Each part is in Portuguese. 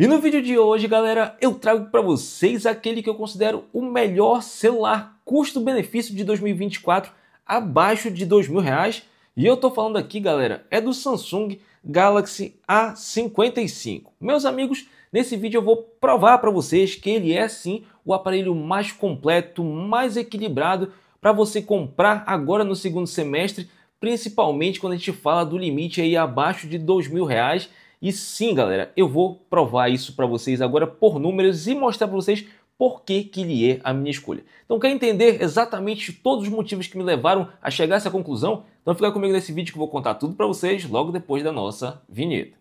E no vídeo de hoje, galera, eu trago para vocês aquele que eu considero o melhor celular custo-benefício de 2024 abaixo de dois mil reais. E eu tô falando aqui, galera, é do Samsung Galaxy A55. Meus amigos, nesse vídeo eu vou provar para vocês que ele é sim o aparelho mais completo, mais equilibrado para você comprar agora no segundo semestre, principalmente quando a gente fala do limite aí abaixo de dois mil reais e sim, galera, eu vou provar isso para vocês agora por números e mostrar para vocês por que, que ele é a minha escolha. Então, quer entender exatamente todos os motivos que me levaram a chegar a essa conclusão? Então fica comigo nesse vídeo que eu vou contar tudo para vocês logo depois da nossa vinheta.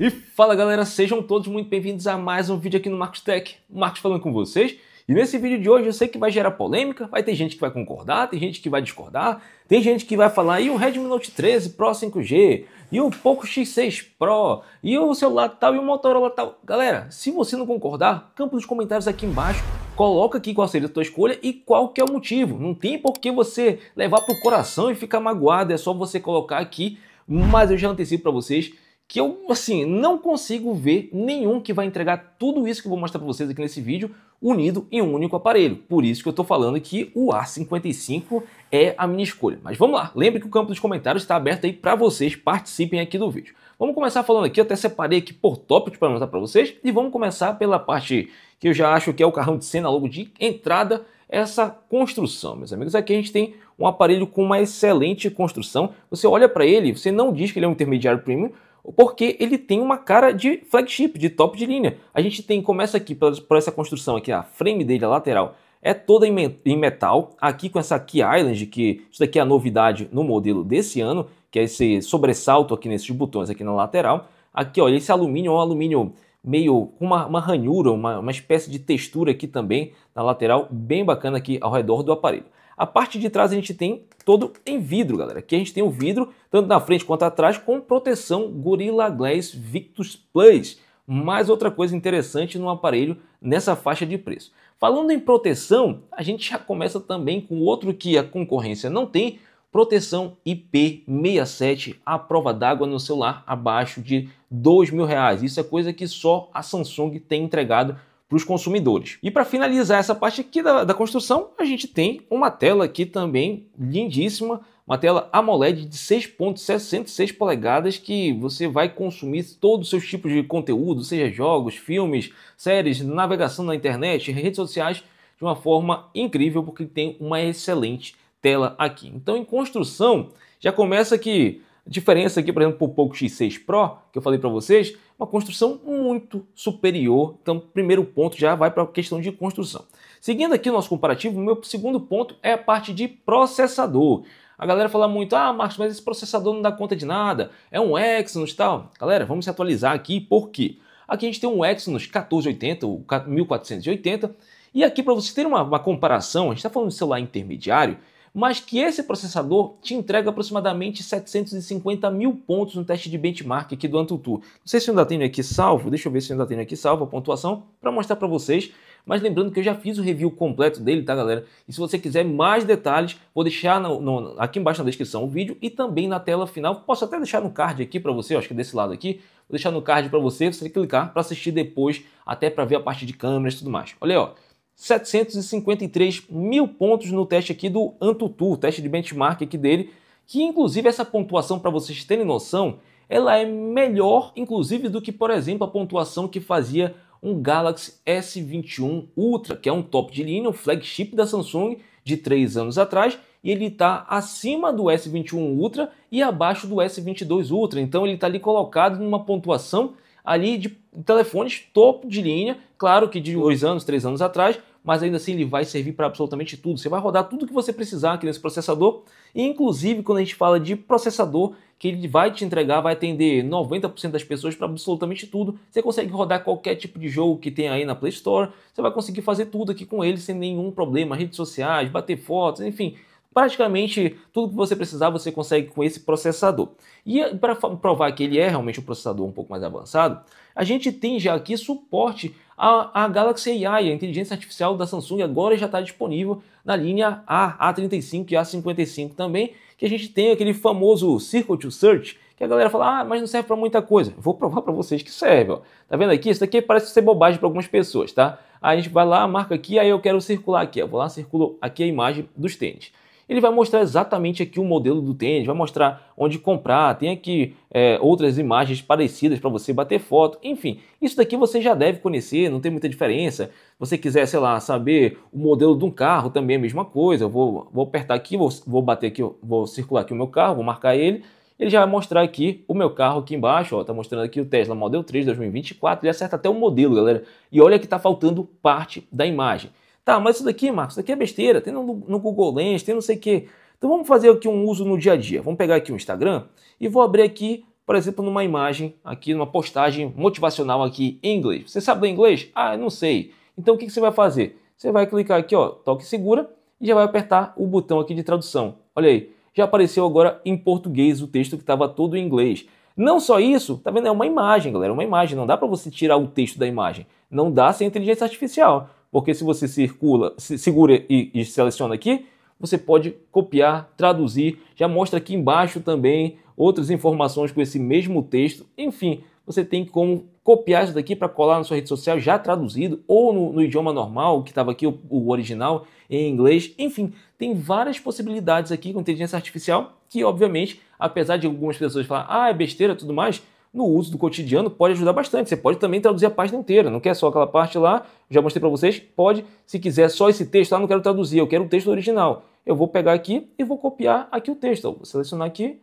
E fala galera, sejam todos muito bem-vindos a mais um vídeo aqui no Marcos Tech. Marcos falando com vocês. E nesse vídeo de hoje eu sei que vai gerar polêmica, vai ter gente que vai concordar, tem gente que vai discordar, tem gente que vai falar e o Redmi Note 13 Pro 5G, e o Poco X6 Pro, e o celular tal, e o Motorola tal. Galera, se você não concordar, campo nos comentários aqui embaixo, coloca aqui qual seria a tua escolha e qual que é o motivo. Não tem por que você levar pro coração e ficar magoado, é só você colocar aqui, mas eu já antecipo para vocês que eu, assim, não consigo ver nenhum que vai entregar tudo isso que eu vou mostrar para vocês aqui nesse vídeo unido em um único aparelho. Por isso que eu estou falando que o A55 é a minha escolha. Mas vamos lá, lembre que o campo dos comentários está aberto aí para vocês, participem aqui do vídeo. Vamos começar falando aqui, eu até separei aqui por tópicos para mostrar para vocês, e vamos começar pela parte que eu já acho que é o carrão de cena logo de entrada, essa construção, meus amigos. Aqui a gente tem um aparelho com uma excelente construção. Você olha para ele, você não diz que ele é um intermediário premium, porque ele tem uma cara de flagship, de top de linha. A gente tem, começa aqui por, essa construção aqui, a frame dele, a lateral, é toda em metal, aqui com essa Key Island, que isso daqui é a novidade no modelo desse ano, que é esse sobressalto aqui nesses botões aqui na lateral. Aqui, olha, esse alumínio é um alumínio meio com uma, uma, ranhura, uma, uma espécie de textura aqui também na lateral, bem bacana aqui ao redor do aparelho. A parte de trás a gente tem todo em vidro, galera. Aqui a gente tem o vidro, tanto na frente quanto atrás, com proteção Gorilla Glass Victus Plus. Mais outra coisa interessante no aparelho nessa faixa de preço. Falando em proteção, a gente já começa também com outro que a concorrência não tem, proteção IP67 à prova d'água no celular abaixo de R$ 2.000. Isso é coisa que só a Samsung tem entregado para os consumidores. E para finalizar essa parte aqui da, da construção, a gente tem uma tela aqui também lindíssima, uma tela AMOLED de 6.66 polegadas que você vai consumir todos os seus tipos de conteúdo, seja jogos, filmes, séries, navegação na internet, redes sociais, de uma forma incrível porque tem uma excelente tela aqui. Então, em construção, já começa que diferença aqui, por exemplo, para o Poco X6 Pro, que eu falei para vocês, é uma construção muito superior. Então, primeiro ponto já vai para a questão de construção. Seguindo aqui o nosso comparativo, o meu segundo ponto é a parte de processador. A galera fala muito, ah, Marcos, mas esse processador não dá conta de nada, é um Exynos e tal. Galera, vamos se atualizar aqui, por quê? Aqui a gente tem um Exynos 1480, o 1480, e aqui para vocês terem uma, uma comparação, a gente está falando de celular intermediário, mas que esse processador te entrega aproximadamente 750 mil pontos no teste de benchmark aqui do AnTuTu. Não sei se eu ainda tenho é aqui salvo, deixa eu ver se eu ainda tenho é aqui salvo a pontuação para mostrar para vocês. Mas lembrando que eu já fiz o review completo dele, tá galera? E se você quiser mais detalhes, vou deixar no, no, aqui embaixo na descrição o vídeo e também na tela final. Posso até deixar no card aqui para você, acho que desse lado aqui. Vou deixar no card para você, você clicar para assistir depois, até para ver a parte de câmeras e tudo mais. Olha aí, ó. 753 mil pontos no teste aqui do Antutu, teste de benchmark aqui dele, que inclusive essa pontuação, para vocês terem noção, ela é melhor, inclusive, do que, por exemplo, a pontuação que fazia um Galaxy S21 Ultra, que é um top de linha, um flagship da Samsung de três anos atrás, e ele está acima do S21 Ultra e abaixo do S22 Ultra. Então ele está ali colocado numa pontuação ali de telefones top de linha, claro que de dois anos, três anos atrás, mas ainda assim ele vai servir para absolutamente tudo. Você vai rodar tudo que você precisar aqui nesse processador, e inclusive quando a gente fala de processador, que ele vai te entregar, vai atender 90% das pessoas para absolutamente tudo. Você consegue rodar qualquer tipo de jogo que tem aí na Play Store, você vai conseguir fazer tudo aqui com ele sem nenhum problema, redes sociais, bater fotos, enfim, praticamente tudo que você precisar você consegue com esse processador. E eh, para provar que ele é realmente um processador um pouco mais avançado, a gente tem já aqui suporte à, à Galaxy AI, a inteligência artificial da Samsung, agora já está disponível na linha A, A35 e A55 também, que a gente tem aquele famoso Circle to Search, que a galera fala, ah, mas não serve para muita coisa. Vou provar para vocês que serve, ó. Tá vendo aqui? Isso daqui parece ser bobagem para algumas pessoas, tá? Aí a gente vai lá, marca aqui, aí eu quero circular aqui, vou lá, circulo aqui a imagem dos tênis. Ele vai mostrar exatamente aqui o modelo do tênis, vai mostrar onde comprar, tem aqui é, outras imagens parecidas para você bater foto, enfim. Isso daqui você já deve conhecer, não tem muita diferença. Você quiser, sei lá, saber o modelo de um carro, também é a mesma coisa. Eu vou, vou apertar aqui, vou, vou bater aqui, vou circular aqui o meu carro, vou marcar ele ele já vai mostrar aqui o meu carro aqui embaixo, ó, tá mostrando aqui o Tesla Model 3 2024, ele acerta até o modelo, galera. E olha que tá faltando parte da imagem. Tá, mas isso daqui, Marcos, isso daqui é besteira. Tem no, no Google Lens, tem não sei o quê. Então vamos fazer aqui um uso no dia a dia. Vamos pegar aqui o Instagram e vou abrir aqui, por exemplo, numa imagem, aqui numa postagem motivacional aqui em inglês. Você sabe inglês? Ah, eu não sei. Então o que, que você vai fazer? Você vai clicar aqui, ó, toque segura e já vai apertar o botão aqui de tradução. Olha aí, já apareceu agora em português o texto que estava todo em inglês. Não só isso, tá vendo? É uma imagem, galera, uma imagem. Não dá para você tirar o texto da imagem. Não dá sem inteligência artificial porque se você circula, se segura e, e seleciona aqui, você pode copiar, traduzir, já mostra aqui embaixo também outras informações com esse mesmo texto. Enfim, você tem como copiar isso daqui para colar na sua rede social já traduzido ou no, no idioma normal, que estava aqui o, o, original em inglês. Enfim, tem várias possibilidades aqui com inteligência artificial que, obviamente, apesar de algumas pessoas falar ah, é besteira tudo mais, no uso do cotidiano pode ajudar bastante. Você pode também traduzir a página inteira, não quer só aquela parte lá, já mostrei para vocês, pode, se quiser só esse texto, lá. Ah, não quero traduzir, eu quero o texto original. Eu vou pegar aqui e vou copiar aqui o texto. Eu vou selecionar aqui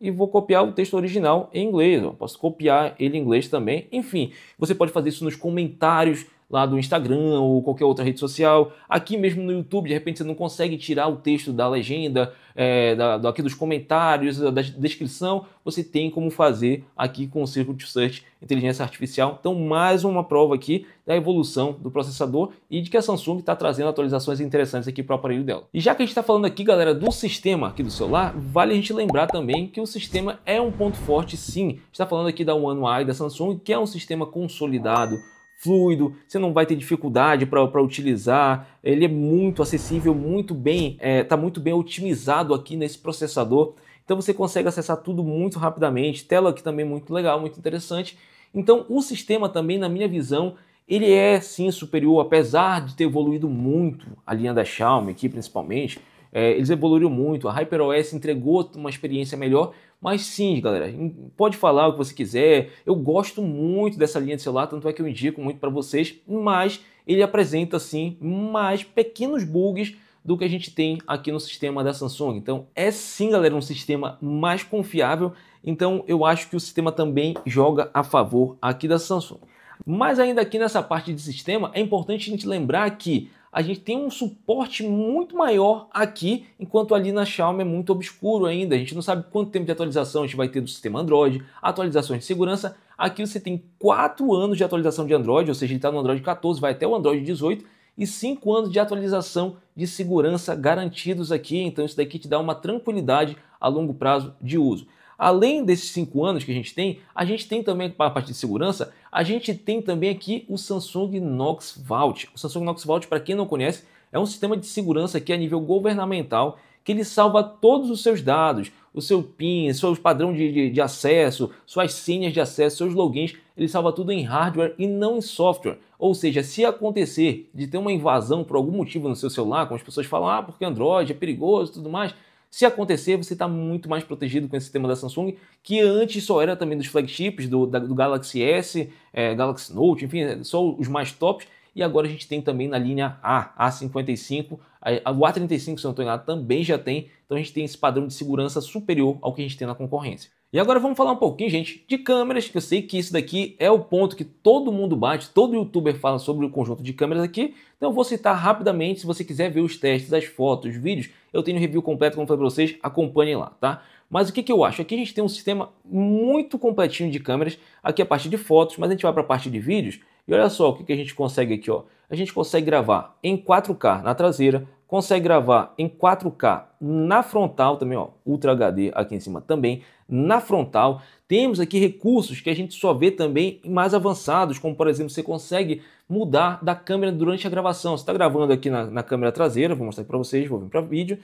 e vou copiar o texto original em inglês. Eu posso copiar ele em inglês também. Enfim, você pode fazer isso nos comentários lá do Instagram ou qualquer outra rede social. Aqui mesmo no YouTube, de repente você não consegue tirar o texto da legenda, é, da, aqui dos comentários, da, da, descrição. Você tem como fazer aqui com o Circuit Search Inteligência Artificial. Então, mais uma prova aqui da evolução do processador e de que a Samsung está trazendo atualizações interessantes aqui para o aparelho dela. E já que a gente está falando aqui, galera, do sistema aqui do celular, vale a gente lembrar também que o sistema é um ponto forte, sim. Está falando aqui da One UI da Samsung, que é um sistema consolidado, fluido, você não vai ter dificuldade para utilizar, ele é muito acessível, muito bem, está é, tá muito bem otimizado aqui nesse processador, então você consegue acessar tudo muito rapidamente, tela aqui também muito legal, muito interessante, então o sistema também, na minha visão, ele é sim superior, apesar de ter evoluído muito a linha da Xiaomi aqui principalmente, é, eles evoluíram muito, a HyperOS entregou uma experiência melhor, mas sim, galera, pode falar o que você quiser, eu gosto muito dessa linha de celular, tanto é que eu indico muito para vocês, mas ele apresenta, sim, mais pequenos bugs do que a gente tem aqui no sistema da Samsung. Então, é sim, galera, um sistema mais confiável. Então, eu acho que o sistema também joga a favor aqui da Samsung. Mas ainda aqui nessa parte de sistema, é importante a gente lembrar que a gente tem um suporte muito maior aqui, enquanto ali na Xiaomi é muito obscuro ainda. A gente não sabe quanto tempo de atualização a gente vai ter do sistema Android, atualizações de segurança. Aqui você tem 4 anos de atualização de Android, ou seja, ele está no Android 14, vai até o Android 18, e 5 anos de atualização de segurança garantidos aqui. Então isso daqui te dá uma tranquilidade a longo prazo de uso. Além desses cinco anos que a gente tem, a gente tem também para a parte de segurança, a gente tem também aqui o Samsung Knox Vault. O Samsung Knox Vault, para quem não conhece, é um sistema de segurança aqui a nível governamental que ele salva todos os seus dados, o seu PIN, seu padrão de, de, de, acesso, suas senhas de acesso, seus logins, ele salva tudo em hardware e não em software. Ou seja, se acontecer de ter uma invasão por algum motivo no seu celular, como as pessoas falam, ah, porque Android é perigoso e tudo mais, se acontecer, você está muito mais protegido com esse sistema da Samsung, que antes só era também dos flagships, do, da, do Galaxy S, é, Galaxy Note, enfim, é, só os mais tops. E agora a gente tem também na linha A, A55, a, o A35, se não estou enganado, também já tem. Então a gente tem esse padrão de segurança superior ao que a gente tem na concorrência. E agora vamos falar um pouquinho, gente, de câmeras, que eu sei que isso daqui é o ponto que todo mundo bate, todo youtuber fala sobre o conjunto de câmeras aqui. Então eu vou citar rapidamente, se você quiser ver os testes, as fotos, os vídeos, eu tenho review completo, como falei para vocês, acompanhem lá, tá? Mas o que, que eu acho? Aqui a gente tem um sistema muito completinho de câmeras, aqui a parte de fotos, mas a gente vai para a parte de vídeos, e olha só o que, que a gente consegue aqui, ó. A gente consegue gravar em 4K na traseira, consegue gravar em 4K na frontal também, ó, Ultra HD aqui em cima também, na frontal. Temos aqui recursos que a gente só vê também mais avançados, como por exemplo, você consegue mudar da câmera durante a gravação. Você está gravando aqui na, na, câmera traseira, vou mostrar para vocês, vou vir para vídeo.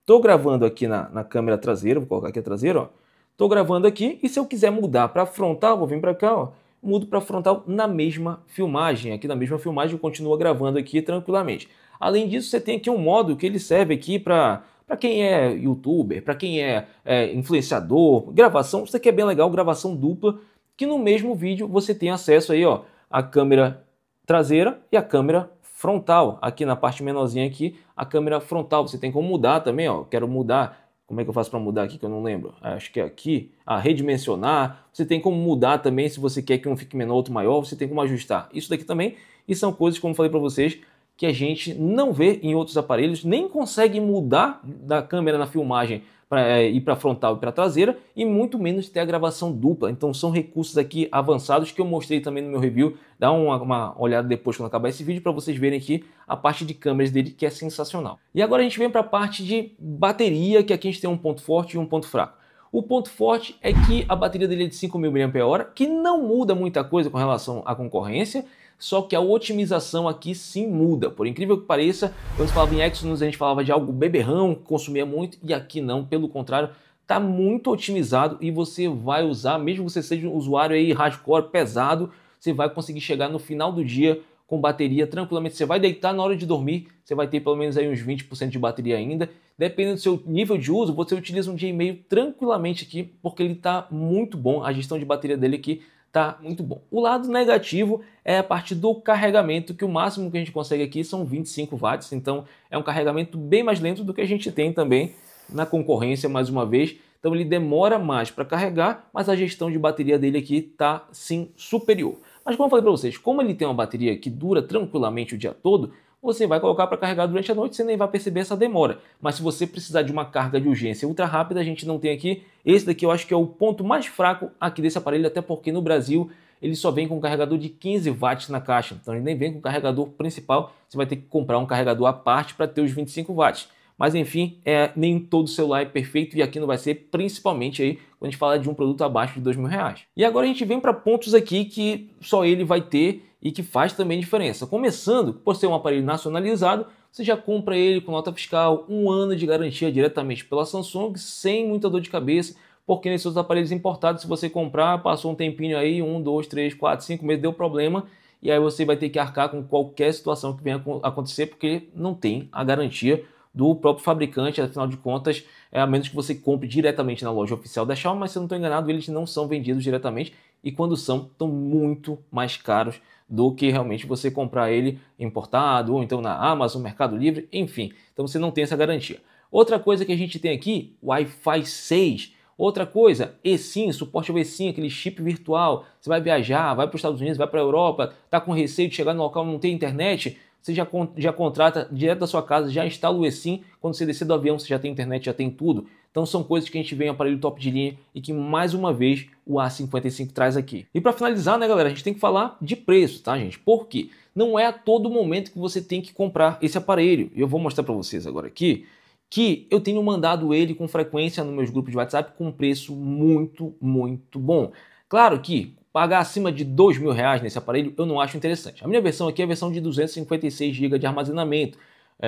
Estou gravando aqui na, na, câmera traseira, vou colocar aqui a traseira, ó. Estou gravando aqui e se eu quiser mudar para frontal, vou vir para cá, ó mudo para frontal na mesma filmagem. Aqui na mesma filmagem eu continuo gravando aqui tranquilamente. Além disso, você tem aqui um modo que ele serve aqui para para quem é youtuber, para quem é, é, influenciador, gravação, isso aqui é bem legal, gravação dupla, que no mesmo vídeo você tem acesso aí, ó, a câmera traseira e a câmera frontal. Aqui na parte menorzinha aqui, a câmera frontal, você tem como mudar também, ó, quero mudar como é que eu faço para mudar aqui que eu não lembro? Acho que é aqui. A ah, redimensionar. Você tem como mudar também se você quer que um fique menor, outro maior. Você tem como ajustar. Isso daqui também. E são coisas, como falei para vocês, que a gente não vê em outros aparelhos, nem consegue mudar da câmera na filmagem para é, ir para frontal e para traseira e muito menos ter a gravação dupla. Então são recursos aqui avançados que eu mostrei também no meu review. Dá uma, uma olhada depois quando acabar esse vídeo para vocês verem aqui a parte de câmeras dele que é sensacional. E agora a gente vem para a parte de bateria, que aqui a gente tem um ponto forte e um ponto fraco. O ponto forte é que a bateria dele é de 5.000 mAh, que não muda muita coisa com relação à concorrência, só que a otimização aqui sim muda. Por incrível que pareça, quando falava em Exynos, a gente falava de algo beberrão, consumia muito, e aqui não, pelo contrário, está muito otimizado e você vai usar, mesmo que você seja um usuário aí hardcore pesado, você vai conseguir chegar no final do dia com bateria tranquilamente. Você vai deitar na hora de dormir, você vai ter pelo menos aí uns 20% de bateria ainda. Dependendo do seu nível de uso, você utiliza um dia e meio tranquilamente aqui, porque ele está muito bom. A gestão de bateria dele aqui tá muito bom. O lado negativo é a parte do carregamento, que o máximo que a gente consegue aqui são 25 watts, então é um carregamento bem mais lento do que a gente tem também na concorrência, mais uma vez. Então ele demora mais para carregar, mas a gestão de bateria dele aqui tá sim superior. Mas como eu falei para vocês, como ele tem uma bateria que dura tranquilamente o dia todo, você vai colocar para carregar durante a noite, você nem vai perceber essa demora. Mas se você precisar de uma carga de urgência ultra rápida, a gente não tem aqui. Esse daqui eu acho que é o ponto mais fraco aqui desse aparelho, até porque no Brasil ele só vem com um carregador de 15 watts na caixa. Então ele nem vem com o carregador principal, você vai ter que comprar um carregador à parte para ter os 25 watts. Mas enfim, é, nem todo celular é perfeito e aqui não vai ser, principalmente aí quando a gente fala de um produto abaixo de dois mil reais. E agora a gente vem para pontos aqui que só ele vai ter e que faz também diferença. Começando por ser um aparelho nacionalizado, você já compra ele com nota fiscal, um ano de garantia diretamente pela Samsung, sem muita dor de cabeça, porque nesses aparelhos importados, se você comprar, passou um tempinho aí, um, dois, três, quatro, cinco meses, deu problema, e aí você vai ter que arcar com qualquer situação que venha acontecer, porque não tem a garantia do próprio fabricante, afinal de contas, é, a menos que você compre diretamente na loja oficial da Xiaomi, mas se eu não estou enganado, eles não são vendidos diretamente e quando são, estão muito mais caros do que realmente você comprar ele importado ou então na Amazon, Mercado Livre, enfim. Então você não tem essa garantia. Outra coisa que a gente tem aqui, Wi-Fi 6. Outra coisa, eSIM, suporte ao eSIM, aquele chip virtual. Você vai viajar, vai para os Estados Unidos, vai para a Europa, tá com receio de chegar no local e não ter internet, você já, já contrata direto da sua casa, já instala o eSIM, quando você descer do avião você já tem internet, já tem tudo. Então são coisas que a gente vê em aparelho top de linha e que mais uma vez o A55 traz aqui. E para finalizar, né, galera, a gente tem que falar de preço, tá, gente? Porque não é a todo momento que você tem que comprar esse aparelho. Eu vou mostrar para vocês agora aqui que eu tenho mandado ele com frequência nos meus grupos de WhatsApp com um preço muito, muito bom. Claro que Pagar acima de dois mil reais nesse aparelho eu não acho interessante. A minha versão aqui é a versão de 256 GB de armazenamento,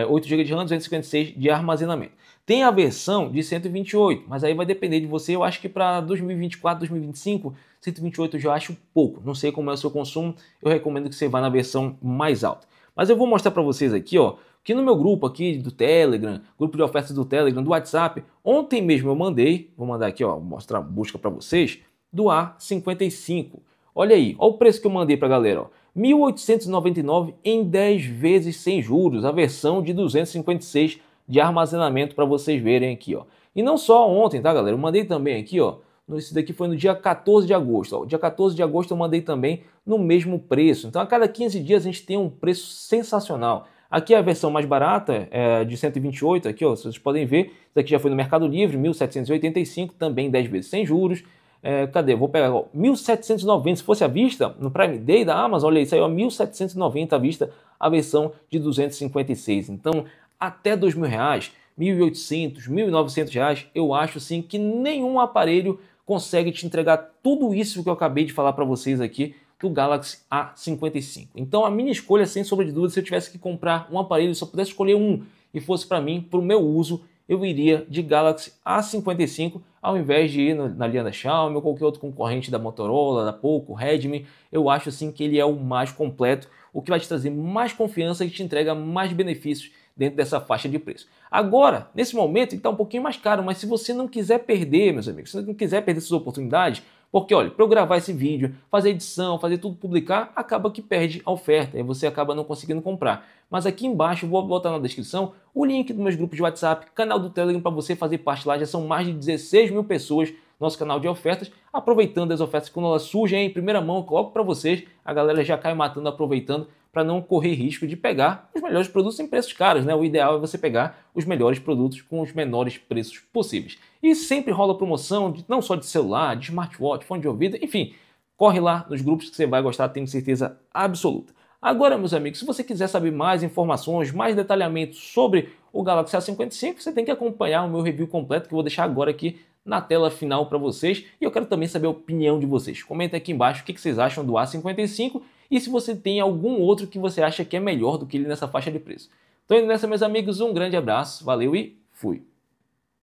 8 é, GB de RAM, 256 de armazenamento. Tem a versão de 128, mas aí vai depender de você. Eu acho que para 2024, 2025, 128 eu já acho pouco. Não sei como é o seu consumo, eu recomendo que você vá na versão mais alta. Mas eu vou mostrar para vocês aqui, ó, que no meu grupo aqui do Telegram, grupo de ofertas do Telegram, do WhatsApp, ontem mesmo eu mandei, vou mandar aqui, ó, mostrar a busca para vocês do A55. Olha aí, olha o preço que eu mandei para a galera. Ó. 1.899 em 10 vezes sem juros, a versão de 256 de armazenamento para vocês verem aqui. Ó. E não só ontem, tá galera? Eu mandei também aqui, ó. Esse daqui foi no dia 14 de agosto. Ó. Dia 14 de agosto eu mandei também no mesmo preço. Então a cada 15 dias a gente tem um preço sensacional. Aqui é a versão mais barata é de 128, aqui ó, vocês podem ver, isso aqui já foi no Mercado Livre, 1.785, também 10 vezes sem juros. É, cadê? Vou pegar ó, 1.790. Se fosse à vista, no Prime Day da Amazon, olha aí, saiu a 1.790 à vista a versão de 256. Então, até R$ 2.000, R$ 1.800, R$ 1.900, eu acho sim que nenhum aparelho consegue te entregar tudo isso que eu acabei de falar para vocês aqui do Galaxy A55. Então, a minha escolha, sem sombra de dúvida, se eu tivesse que comprar um aparelho, se eu pudesse escolher um e fosse para mim, para o meu uso, eu iria de Galaxy A55 ao invés de ir na linha da Xiaomi ou qualquer outro concorrente da Motorola, da Poco, Redmi. Eu acho assim que ele é o mais completo, o que vai te trazer mais confiança e te entrega mais benefícios dentro dessa faixa de preço. Agora, nesse momento, ele está um pouquinho mais caro, mas se você não quiser perder, meus amigos, se você não quiser perder essas oportunidades, porque, olha, para eu gravar esse vídeo, fazer edição, fazer tudo publicar, acaba que perde a oferta e você acaba não conseguindo comprar. Mas aqui embaixo, vou botar na descrição o link dos meus grupos de WhatsApp, canal do Telegram para você fazer parte lá. Já são mais de 16 mil pessoas nosso canal de ofertas, aproveitando as ofertas quando elas surgem em primeira mão, coloco para vocês, a galera já cai matando, aproveitando para não correr risco de pegar os melhores produtos em preços caros. Né? O ideal é você pegar os melhores produtos com os menores preços possíveis. E sempre rola promoção, de, não só de celular, de smartwatch, fone de ouvido, enfim. Corre lá nos grupos que você vai gostar, tenho certeza absoluta. Agora, meus amigos, se você quiser saber mais informações, mais detalhamento sobre o Galaxy A55, você tem que acompanhar o meu review completo que eu vou deixar agora aqui na tela final para vocês e eu quero também saber a opinião de vocês. Comenta aqui embaixo o que vocês acham do A55 e se você tem algum outro que você acha que é melhor do que ele nessa faixa de preço. Então, indo nessa, meus amigos, um grande abraço, valeu e fui!